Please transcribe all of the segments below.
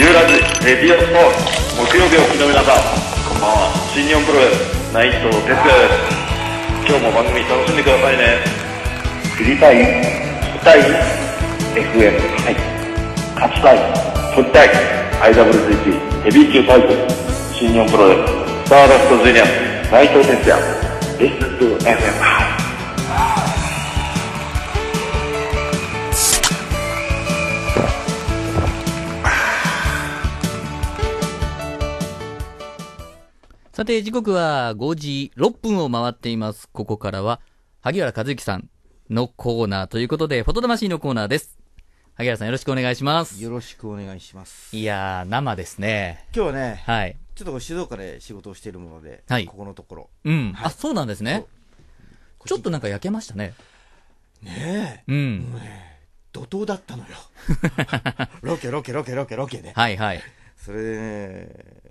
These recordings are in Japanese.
ゆうらじレディオスポーツ木曜日お聞きの皆さんこんばんは新日本プロレス内藤哲です今日も番組楽しんでくださいね知りたいたい FM はい勝ちたい取りたい IWGP ヘビー級タイトル新日本プロレススターダストジュニア内藤哲也 Listen to FM さて、時刻は5時6分を回っています。ここからは、萩原和之さんのコーナーということで、フォト魂のコーナーです。萩原さん、よろしくお願いします。よろしくお願いします。いやー、生ですね。今日はね、はい。ちょっと静岡で仕事をしているもので、はい、ここのところ。うん、はい、あ、そうなんですね。ちょっとなんか焼けましたね。ねえ。うん。怒涛だったのよ。ロケ、ロケ、ロケ、ロケ、ロケで、はいはい。それでね、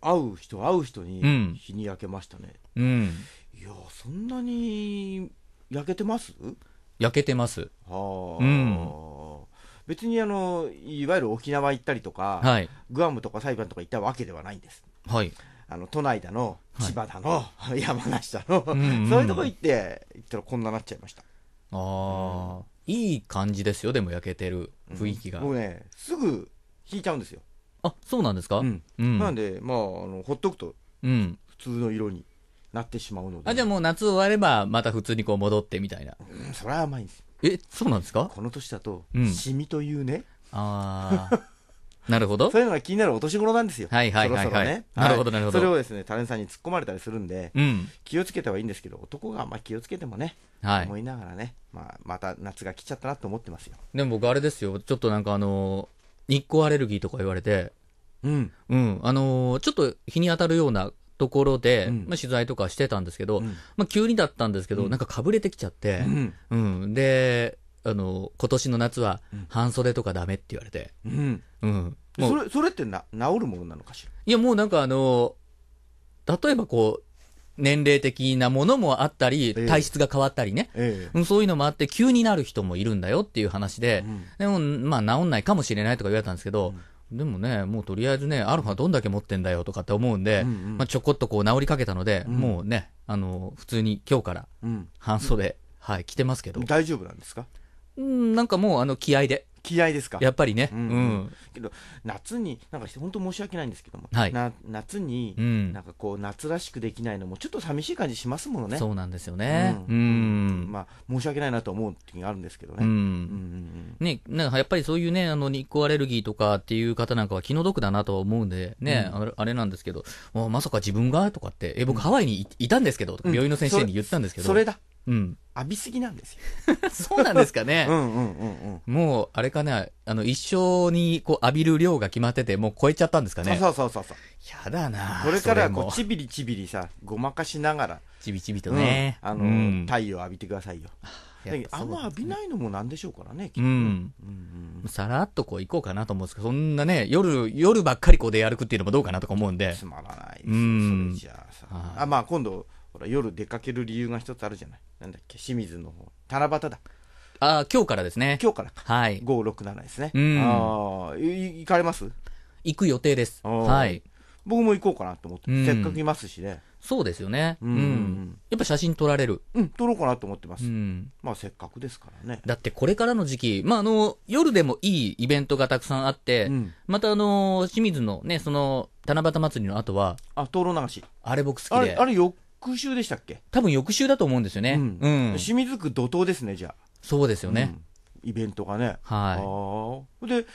会う人会う人に日に焼けましたね、うん、いやそんなに焼けてます焼けてますはあ、うん、別にあのいわゆる沖縄行ったりとか、はい、グアムとかサイパンとか行ったわけではないんですはいあの都内だの千葉だの、はい、山梨だの、うんうん、そういうとこ行って行ったらこんななっちゃいましたああ、うん、いい感じですよでも焼けてる雰囲気が、もうねすぐ引いちゃうんですよあそうなんですか、うんなんで、まあ、あのほっとくと、うん、普通の色になってしまうので、あじゃあもう夏終われば、また普通にこう戻ってみたいな。うんそれは甘いんですよえ、そうなんですかこの年だと、うんシミというね、ああ。なるほど そ。ういうのが気になるお年頃なんですよ、はいはいはいはいそろそろね、なるほどなるほどそれをですねタレントさんに突っ込まれたりするんで、うん。気をつけたはいいんですけど、男があんま気をつけてもね、はい思。いながらね、まあ、また夏が来ちゃったなと思ってますよ。でも僕あれですよ、ちょっとなんかあの、日光アレルギーとか言われて、うん、うん、あのー、ちょっと日に当たるようなところで、うん、まあ、取材とかしてたんですけど、うん、まあ、急にだったんですけど、うん、なんかかぶれてきちゃって、うん、で、あの今年の夏は半袖とかだめって言われて、うんうん、それそれってな治るものなのかしらいや、もうなんか、あの例えばこう、年齢的なものもあったり、体質が変わったりね、ええ、そういうのもあって、急になる人もいるんだよっていう話で、うん、でも、まあ、治んないかもしれないとか言われたんですけど、うん、でもね、もうとりあえずね、アルファどんだけ持ってんだよとかって思うんで、うんうん、まあ、ちょこっとこう治りかけたので、うん、もうね、あの、普通に今日から半袖、うん、はい、着てますけど。大丈夫なんですかうん、なんかもうあの気合で。気合ですかやっぱりね、うん、うん、けど夏になんか本当申し訳ないんですけども、はい、な夏に、うん、なんかこう夏らしくできないのもちょっと寂しい感じしますものねそうなんですよね、うん、うん、まあ申し訳ないなと思う時があるんですけどね、うんうんねなんかやっぱりそういうねあの日光アレルギーとかっていう方なんかは気の毒だなとは思うんでね、あれなんですけどまさか自分がとかってえ僕ハワイにいたんですけど、病院の先生に言ったんですけど、それだうん。浴びすぎなんですよ。そうなんですかね。うんうんうんうん。もう、あれかね、あの、一生にこう浴びる量が決まってて、もう超えちゃったんですかね。そうそうそうそう。やだなこれからこう、ちびりちびりさ、ごまかしながら。ちびちびとね。あの、太陽浴びてくださいよ。ね、あんま浴びないのもなんでしょうからね、きっと。うん。さらっとこう行こうかなと思うんですけど、そんなね、夜、夜ばっかりこう出歩くっていうのもどうかなとか思うんで。つまらないですそれじゃあさ。あ、まあ今度、ほら夜出かける理由が一つあるじゃないなんだっけ清水の方七夕だああ今日からですね今日からかはい567ですねうんああ行かれます行く予定ですはい僕も行こうかなと思って、うん、せっかくいますしねそうですよね、うん、うん、やっぱ写真撮られる、うん、撮ろうかなと思ってます、うん、まあせっかくですからねだってこれからの時期、まあ、あの夜でもいいイベントがたくさんあって、うん、またあの清水のねその七夕祭りの後はあ灯籠流しあれ僕好きであれあれ4週でしたっけ多分翌週だと思うんですよね。うん。うん、清水区怒涛ですね、じゃあ。そうですよね。うん、イベントがね。はい。で、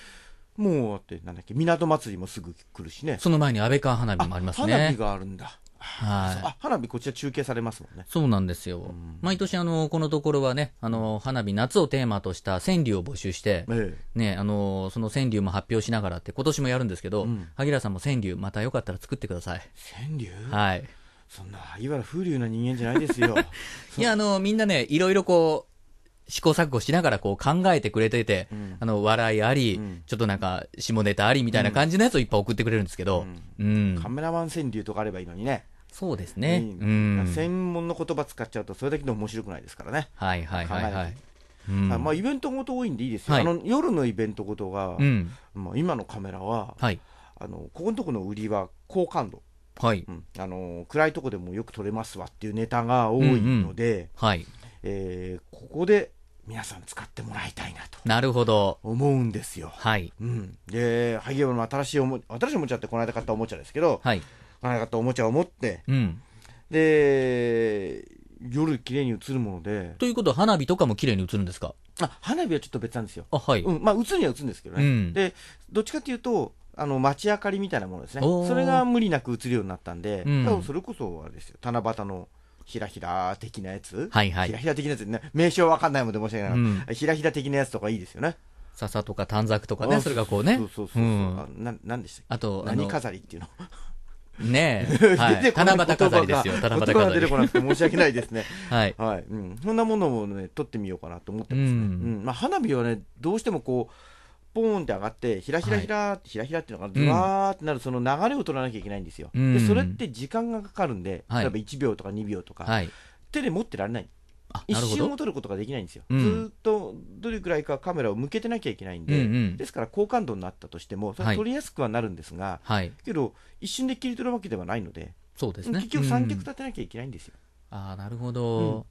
もう、だって、なんだっけ、港祭りもすぐ来るしね。その前に安倍川花火もありますね。花火があるんだ。はい、あ花火、こちら中継されますもんね。そうなんですよ。うん、毎年、あの、このところはね、あの、花火、夏をテーマとした川柳を募集して、ええ、ね、あの、その川柳も発表しながらって、今年もやるんですけど、うん、萩原さんも川柳、またよかったら作ってください。川柳はい。そんな萩原風流な人間じゃないですよ いやあのみんなねいろいろこう試行錯誤しながらこう考えてくれてて、うん、あの、笑いあり、うん、ちょっとなんか、下ネタありみたいな感じのやつをいっぱい送ってくれるんですけど、うん。うん、カメラマン川柳とかあればいいのにね。そうですね。うん。専門の言葉使っちゃうと、それだけで面白くないですからね。はいはいはいはい。うん、まあ、イベントごと多いんでいいですよ、はい、あの夜のイベントごとが、まあ、今のカメラは、はい、あのここのところの売りは好感度、はいうん、あの暗いとこでもよく撮れますわっていうネタが多いので、うんうん、はいえー、ここで皆さん使ってもらいたいなとなるほど思うんですよ。はい、うん、で萩山の新しいおも新しいおもちゃってこの間買ったおもちゃですけど、はい、この間買ったおもちゃを持って、うん、で夜綺麗に映るもので。ということは花火とかも綺麗に映るんですかあ花火はちょっと別なんですよ。あはいうんまあ、映るには映るんですけどね、うん、でどっちかというとあの街明かりみたいなものですね、それが無理なく映るようになったんで、うん、それこそあれですよ、七夕のひらひら的なやつ、はいはい、ひらひら的なやつ、ね、名称わかんないもんで申し訳ない、うん、ひらひら的なやつとかいいですよね。笹とか短冊とかね、それがこうね、そうそうそうそう、うん、ななんでしたっけ、あと何飾りっていうの。ねえ、はい、七夕飾りですよ、七夕飾り。出てこなくて申し訳ないですね。はい、はい、うん、そんなものをね、撮ってみようかなと思ってますね。うん、まあ、花火はね、どうしてもこう。ポーンって上がってひらひらひら、ひらひらっていうのがずわーってなるその流れを取らなきゃいけないんですよ、うん、でそれって時間がかかるんで、はい、例えば1秒とか2秒とか、はい、手で持ってられない一瞬も撮ることができないんですよ、うん、ずっとどれくらいかカメラを向けてなきゃいけないんで、うんうん、ですから好感度になったとしても、それ撮りやすくはなるんですが、はい、けど、一瞬で切り取るわけではないので、そうですね、結局、三脚立てなきゃいけないんですよ。うん、あなるほど、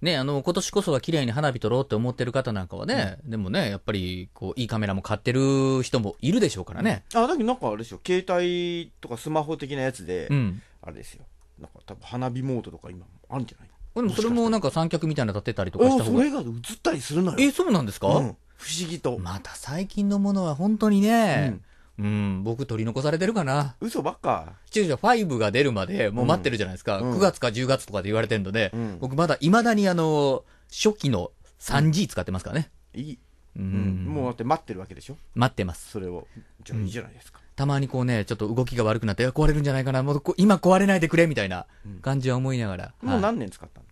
ね、あの、今年こそは綺麗に花火撮ろうって思ってる方なんかはね、うん、でもね、やっぱり、こう、いいカメラも買ってる人もいるでしょうからね。あ、だけどなんかあれですよ、携帯とかスマホ的なやつで、うん、あれですよ、なんか多分花火モードとか今あるんじゃないでもそれもなんか三脚みたいな立てたりとかした方が。それが映ったりするなよ。え、そうなんですか、うん、不思議と。また最近のものは本当にね、うん、僕取り残されてるかな。嘘ばっか。違う違う、5が出るまでもう待ってるじゃないですか。うん、9月か10月とかで言われてるので、うん、僕まだ未だにあの、初期の 3G 使ってますからね。いい。うん、もうだって待ってるわけでしょ待ってます。それを。じゃあいいじゃないですか。たまにこうね、ちょっと動きが悪くなって、壊れるんじゃないかな、もう今壊れないでくれみたいな感じは思いながら。もう何年使ったの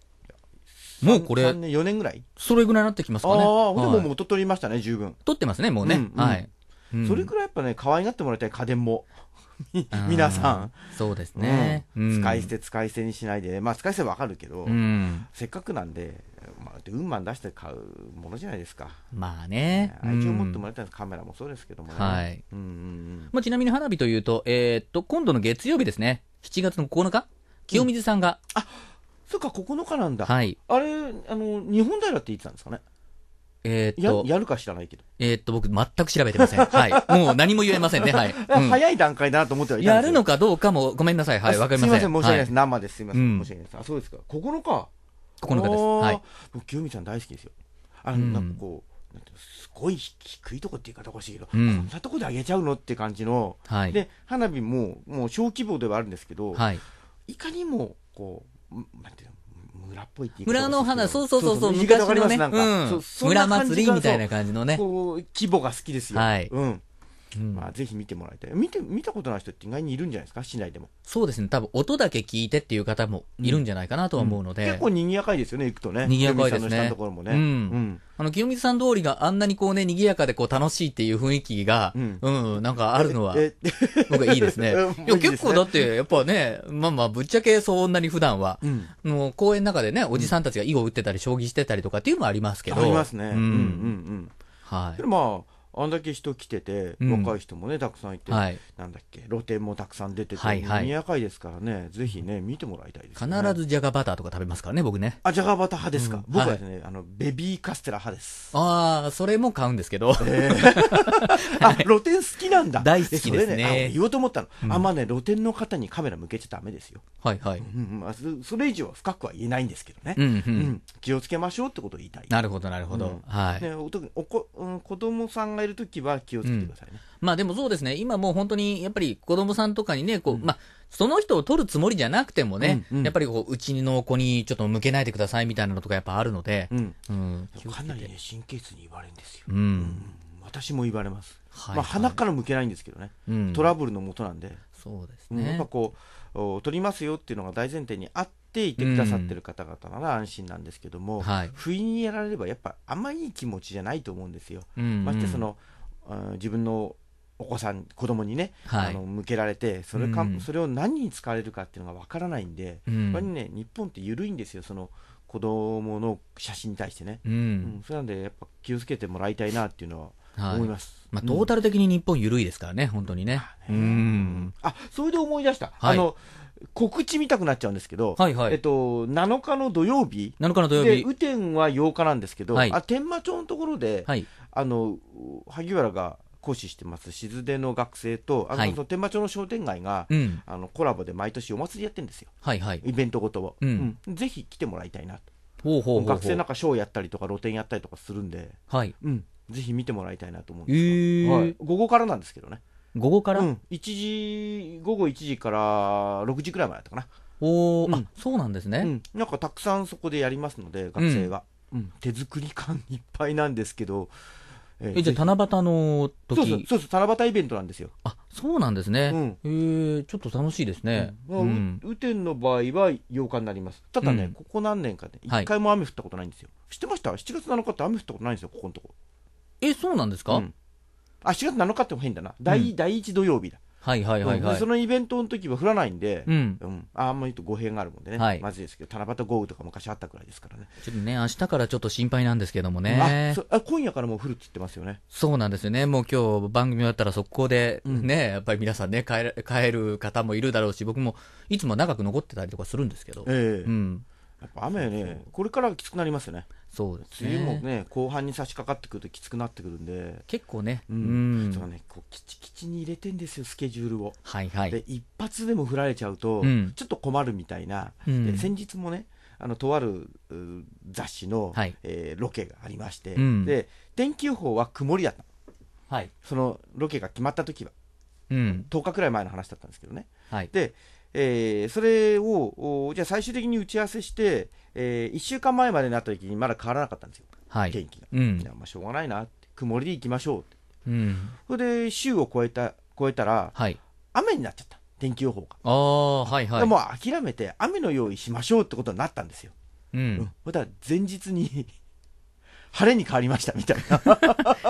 もうこれ。3年、4年ぐらいそれぐらいになってきますかね。ああ、でももう取りましたね、十分。取ってますね、もうね。はい。うん、それくらいやっぱね可愛がってもらいたい家電も 皆さんそうですね、うん、使い捨て使い捨てにしないで、まあ、使い捨てわかるけど、うん、せっかくなんで、まあ、運満出して買うものじゃないですかまあね愛情を持ってもらいたいカメラもそうですけどもうんまあ、ちなみに花火というと,、えー、っと今度の月曜日ですね7月の9日清水さんが、うん、あそっか9日なんだ、はい、あれあの日本平って言ってたんですかねえー、っとや、やるか知らないけど。えー、っと、僕、全く調べてません。はい。もう何も言えませんね。はい。う早い段階だなと思ってはいたやるのかどうかも、ごめんなさい。はい、わかりません。すみません、申し訳ないです。はい、生です。すみません、うん、申し訳ないです。あ、そうですか。9日。9日です。はい。僕、清美ちゃん大好きですよ。あの、うん、なんかこう。すごい低いとこって言い方おかしいけど、うん、こんなとこで上げちゃうのって感じの、はい、で花火ももう小規模ではあるんですけど、はい、いかにもこうなんていうの村っぽいっていう村の花、そうそうそうそう、昔のね、うん、村祭りみたいな感じのね。こう、規模が好きですよ。はい。うん。うん、まあ、ぜひ見てもらいたい見て見たことない人って意外にいるんじゃないですか市内でもそうですね多分音だけ聞いてっていう方もいるんじゃないかなとは思うので、うんうん、結構にぎやかいですよね行くとねにぎやかいですねところもね、うんあの清水さん通りがあんなにこうねにぎやかでこう楽しいっていう雰囲気が、うんなんかあるのは僕はいいですね いや結構だってやっぱねまあまあぶっちゃけそんなに普段は、もう公園の中でねおじさんたちが囲碁打ってたり将棋してたりとかっていうのもありますけどありますねうんうんうん、はい、まああんだけ人来てて、うん、若い人もねたくさんいて、はい、なんだっけ露店もたくさん出てて、はいはい、にやかいですからねぜひね見てもらいたいです、ね、必ずじゃがバターとか食べますからね僕ねあじゃがバター派ですか、うん、僕はね、はい、あのベビーカステラ派ですああそれも買うんですけど、えー、あ露店好きなんだ大好きですねね言おうと思ったの、うん、あんまね露店の方にカメラ向けちゃだめですよはいはい、うんうん、それ以上は深くは言えないんですけどね、うんうん、うん、気をつけましょうってことを言いたいなるほどなるほど、はい、ね、特におこ、うん、子供さんがいるときは気をつけてくださいね、うん、まあでもそうですね今もう本当にやっぱり子供さんとかにねこう、まあその人を取るつもりじゃなくてもね、うんうん、やっぱりこううちの子にちょっと向けないでくださいみたいなのとかやっぱあるので、うんうん、かなりね神経質に言われるんですよ、うん私も言われます、はい、はい、まあ、鼻から向けないんですけどね、うん、トラブルのもとなんでそうですね、やっぱこう取りますよっていうのが大前提にあって、っていてくださってる方々なら安心なんですけども、うんはい、不意にやられればやっぱあんまいい気持ちじゃないと思うんですよ。うんうん、ましてその、うん、自分のお子さん子供にね、はい、あの向けられてそれか、うん、それを何に使われるかっていうのがわからないんで、うん、やっぱりね日本って緩いんですよその子供の写真に対してね、うん、うん、それなんでやっぱ気をつけてもらいたいなっていうのは思います、はい、まあ、トータル的に日本緩いですからね、本当にね。ね、うん、あそれで思い出した、はい、あの告知見たくなっちゃうんですけど、はいはい、えっと、7日の土曜日、7日の土曜日で雨天は8日なんですけど、はい、あ天満町のところで、はい、あの萩原が講師してます静出の学生とあの、はい、その天満町の商店街が、うん、あのコラボで毎年お祭りやってるんですよ、はいはい、イベントごとを、うん、うん、ぜひ来てもらいたいなと学生なんかショーやったりとか露店やったりとかするんで、はいうん、ぜひ見てもらいたいなと思うんですけえー、はい、午後からなんですけどね午後から、うん、時午後1時から6時くらいまでだったかなおうん、あそうなんですね、うん、なんかたくさんそこでやりますので学生が、うん、手作り感いっぱいなんですけどえじゃあ七夕の時そうそう七夕イベントなんですよあそうなんですね、うん、えー、ちょっと楽しいですね、うん雨天の場合は8日になりますただね、ここ何年かね1回も雨降ったことないんですよ、はい、知ってました7月7日って雨降ったことないんですよここのとこえそうなんですか、うんあ、7月7日っても変だな。第、うん、第1土曜日だ。はいはいはい、はい、そのイベントの時は降らないんで、うん、うん、あんまりと語弊があるもんでね、はい、まずいですけど、七夕豪雨とか昔あったくらいですからね。ちょっとね、明日からちょっと心配なんですけどもね。ああ今夜からもう降るって言ってますよね。そうなんですよね。もう今日番組終わったら速攻でね、うん、やっぱり皆さんね帰、帰る方もいるだろうし、僕もいつも長く残ってたりとかするんですけど。えー、うんやっぱ雨ね、これからきつくなりますよね。そうですね、梅雨もね後半に差し掛かってくるときつくなってくるんで結構ねうん、うん、ねこうきちきちに入れてんですよスケジュールをはいはいで一発でも振られちゃうと、うん、ちょっと困るみたいな、うん、で先日もねあのとある雑誌の、はい、えー、ロケがありまして、で天気予報は曇りだったはい、そのロケが決まった時は、うん、10日くらい前の話だったんですけどね、はい、でえー、それをじゃあ最終的に打ち合わせして、えー、1週間前までになった時にまだ変わらなかったんですよ、はい、天気が。うん、まあしょうがないな曇りで行きましょう、うん、それで週を超えた超えたら、はい、雨になっちゃった、天気予報が。ああ、はいはい、でも諦めて、雨の用意しましょうってことになったんですよ。うん、うん、だ前日に 晴れに変わりましたみたいな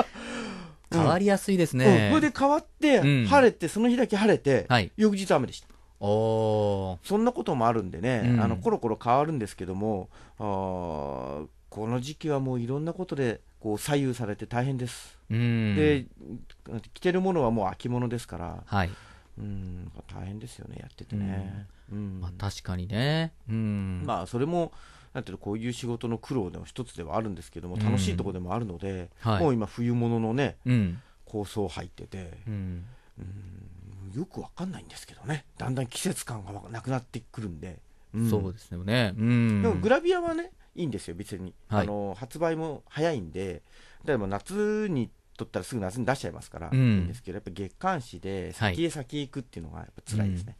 変わりやすいですね、うん、それで変わって、晴れて、その日だけ晴れて、はい、翌日雨でした。そんなこともあるんでね、うん、あのコロコロ変わるんですけどもあこの時期はもういろんなことでこう左右されて大変です、うん、で着てるものはもう秋物ですから、はい、うん大変ですよねやっててね、うんまあ、確かにね、うん、まあそれもなんていうこういう仕事の苦労の一つではあるんですけども楽しいところでもあるので、はい、もう今冬物のね、うん、構想入ってて、うん、うんよくわかんないんですけどねだんだん季節感がなくなってくるんで、うん、そうですね、うん、でもグラビアはねいいんですよ別に、はい、あの発売も早いんで例えば夏に撮ったらすぐ夏に出しちゃいますから、うん、いいんですけどやっぱ月刊誌で先へ先へ行くっていうのがやっぱ辛いですね、はい、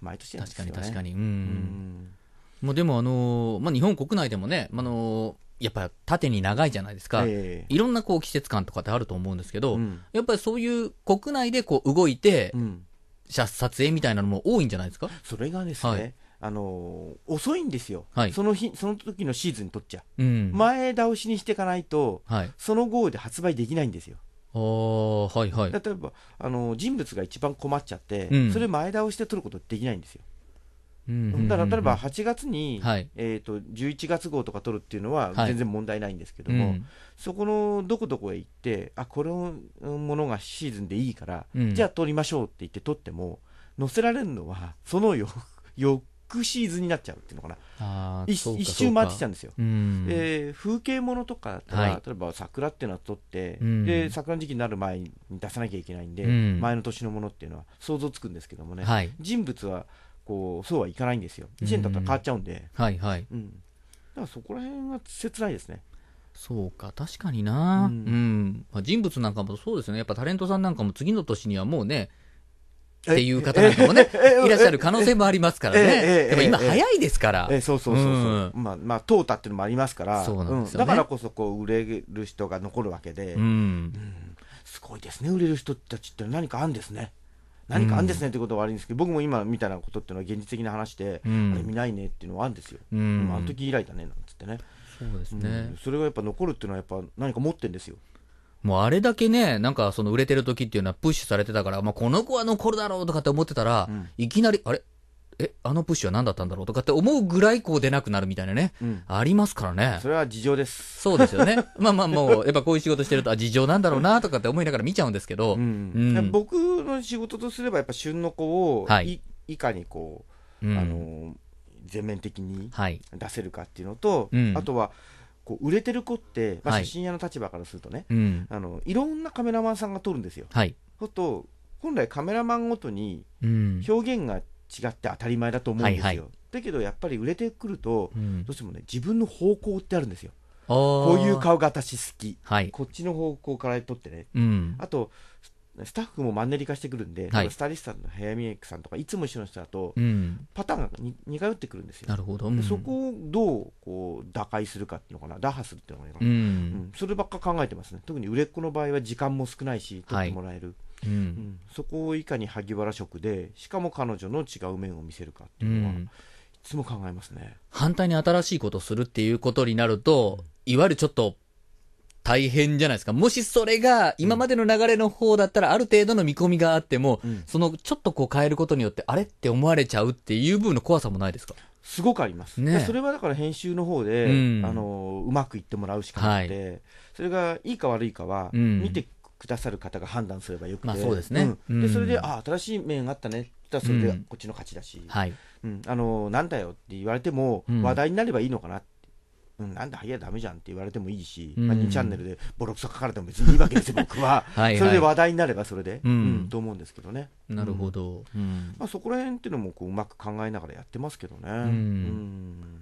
毎年、ね、確かに確かにうんまあ、でも、あのー、まあ、日本国内でもね、あのーやっぱ縦に長いじゃないですか、えー、いろんなこう季節感とかってあると思うんですけど、うん、やっぱりそういう国内でこう動いて、うん、写撮影みたいなのも多いんじゃないですかそれがですね、はい、あのー、遅いんですよ、はい、その日その時のシーズン撮っちゃ、うん、前倒しにしていかないと、はい、その号で発売できないんですよ。はいはい、例えばあのー、人物が一番困っちゃって、うん、それ前倒して撮ることできないんですよ。だから例えば8月に、はい、えーと、と11月号とか取るっていうのは全然問題ないんですけども、はいうん、そこのどこどこへ行ってあこのものがシーズンでいいから、うん、じゃあ撮りましょうって言って撮っても載せられるのはそのよ 翌シーズンになっちゃうっていうのかな一一周回ってきたんですよ、うん、で風景ものとかだったら、はい、例えば桜っていうのは撮って、うん、で桜の時期になる前に出さなきゃいけないんで、前の年のものっていうのは想像つくんですけどもね、はい、人物はこうそうはいかないんですよ1年経ったら変わっちゃうんで、はいはいうん、だからそこら辺が切ないですねそうか、確かにな、うん、うん、まあ、人物なんかもそうですよね、やっぱタレントさんなんかも次の年にはもうね、っていう方なんかもね、いらっしゃる可能性もありますからね、今、早いですから、えそうそうそうそう、うん、まあ、まあ、淘汰っていうのもありますから、そうなんですよ、ねうん、だからこそこう売れる人が残るわけで、うん、すごいですね、売れる人たちって何かあるんですね。何かあんですねってことは悪いんですけど、僕も今みたいなことっていうのは現実的な話で、あれ見ないねっていうのはあるんですよ、うん、あの時以来だねなんつってね。そうですね、うん、それがやっぱ残るっていうのは、やっぱ何か持ってんですよ。もうあれだけね、なんかその売れてる時っていうのはプッシュされてたから、まあ、この子は残るだろうとかって思ってたら、うん、いきなり、あれえ、あのプッシュは何だったんだろうとかって思うぐらいこう出なくなるみたいなね、うん、ありますからね。それは事情です。そうですよね。まあまあもう、やっぱこういう仕事してると、あ、事情なんだろうなとかって思いながら見ちゃうんですけど、僕の仕事とすれば、やっぱ旬の子を、はい、いかにこう、あの全面的に出せるかっていうのと、はいうん、あとはこう売れてる子って、まあ、写真屋の立場からするとね、はいうん、あのいろんなカメラマンさんが撮るんですよ。はい、ほと本来カメラマンごとに表現が違って当たり前だと思うんですよ。はいはい、だけどやっぱり売れてくると、うん、どうしてもね自分の方向ってあるんですよ。こういう顔が私好き、はい、こっちの方向から撮ってね、うん、あとスタッフもマンネリ化してくるんで、はい、スタイリストさんのヘアメイクさんとか、いつも一緒の人だと、パターンがに、似通ってくるんですよ。なるほど、うん、そこをどうこう打開するかっていうのかな、打破するっていうのかうん、そればっか考えてますね、特に売れっ子の場合は時間も少ないし、取ってもらえる、はいそこをいかに萩原色で、しかも彼女の違う面を見せるかっていうのは、いつも考えますね反対に新しいことをするっていうことになると、いわゆるちょっと大変じゃないですか。もしそれが、今までの流れの方だったら、ある程度の見込みがあっても、うん、その、ちょっとこう変えることによって、あれって思われちゃうっていう部分の怖さもないですかすごくあります、ね、それはだから編集の方で、うん、あのうまくいってもらうしかなくて、はい、それがいいか悪いかは、見てくださる方が判断すればよくて、まあ、そうですね、うん、でそれで、ああ、新しい面があったねったそれでこっちの勝ちだし、うん、はいうん、あのなんだよって言われても、話題になればいいのかなっうん、なんで早いだめじゃんって言われてもいいし、まあ、2チャンネルでボロクソ書かれても別にいいわけですよ、僕は。はいはい、それで話題になればそれで、うん、と思うんですけどね。なるほど、まあ、そこら辺っていうのもこううまく考えながらやってますけどね。うん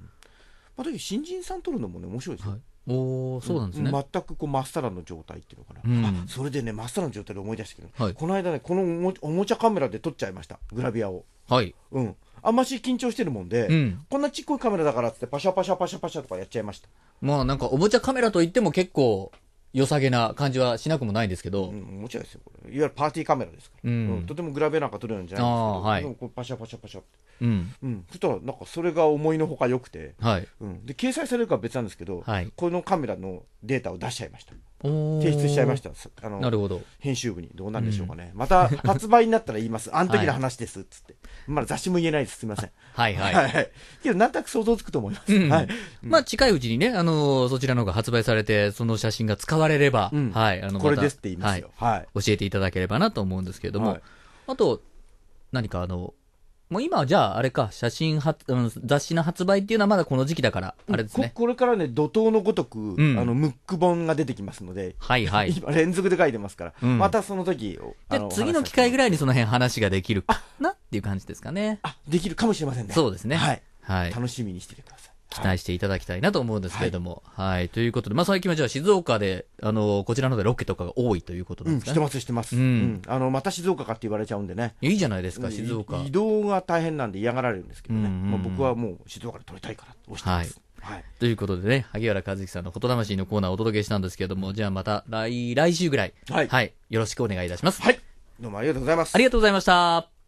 まあ、新人さん撮るのもね面白いですよ。はいおそうなんですね、全くこうまっさらの状態っていうのかな、うん、あそれでねまっさらの状態で思い出したけど、はい、この間ねこのおもちゃカメラで撮っちゃいましたグラビアをはい、うん、あんまし緊張してるもんで、うん、こんなちっこいカメラだからってパシャパシャパシャパシャとかやっちゃいました。まあなんかおもちゃカメラといっても結構良さげな感じはしなくもないんですけど。うん、もちろんですよ。いわゆるパーティーカメラですから。うん、うん、とてもグラベなんか撮れるんじゃないですか。はい、でもこうパシャパシャパシャって。うん。うん。そしたらなんかそれが思いのほか良くて。はい。うん。で、掲載されるかは別なんですけど、はい、このカメラのデータを出しちゃいました。提出しちゃいましたあのなるほど編集部にどうなんでしょうかね、うん、また発売になったら言います あの時の話ですっつって、はい、まだ雑誌も言えないですすみませんはいはい、はい、けどなんとなく想像つくと思います、うん、はい、まあ近いうちにね、あのー、そちらの方が発売されてその写真が使われれば、はいあの、これですって言いますよ、はい、教えていただければなと思うんですけれども、あと何かあのもう今はじゃあ、あれか、写真は、うん、雑誌の発売っていうのはまだこの時期だから、あれですね。ここれからね、怒涛のごとく、うん、あの、ムック本が出てきますので、はいはい。今連続で書いてますから、うん、またその時で、次の機会ぐらいにその辺話ができるかなっていう感じですかね。あ、できるかもしれませんね。そうですね。はい。はい、楽しみにしててください。期待していただきたいなと思うんですけれども。はい。はい、ということで、まあ、最近はじゃあ静岡で、あの、こちらのでロケとかが多いということなんですか、ね、うん、してます、してます。うん。あの、また静岡かって言われちゃうんでね。いいじゃないですか、静岡。移動が大変なんで嫌がられるんですけどね。うんうん僕はもう静岡で撮りたいから押してます。はいはい、ということでね、萩原和樹さんのこと魂のコーナーをお届けしたんですけれども、じゃあまた来、来週ぐらい、はい、はい、よろしくお願いいたします。はい。どうもありがとうございます。ありがとうございました。